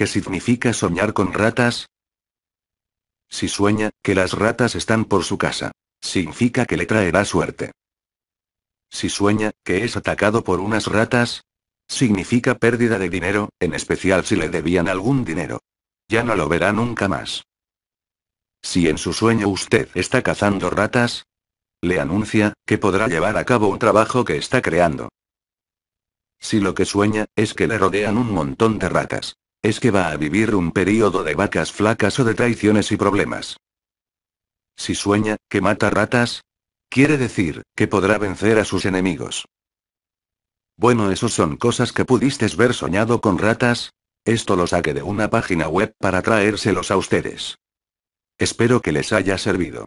¿Qué significa soñar con ratas? Si sueña, que las ratas están por su casa. Significa que le traerá suerte. Si sueña, que es atacado por unas ratas. Significa pérdida de dinero, en especial si le debían algún dinero. Ya no lo verá nunca más. Si en su sueño usted está cazando ratas, le anuncia, que podrá llevar a cabo un trabajo que está creando. Si lo que sueña, es que le rodean un montón de ratas es que va a vivir un periodo de vacas flacas o de traiciones y problemas. Si sueña, que mata ratas, quiere decir, que podrá vencer a sus enemigos. Bueno, esos son cosas que pudiste ver soñado con ratas. Esto lo saqué de una página web para traérselos a ustedes. Espero que les haya servido.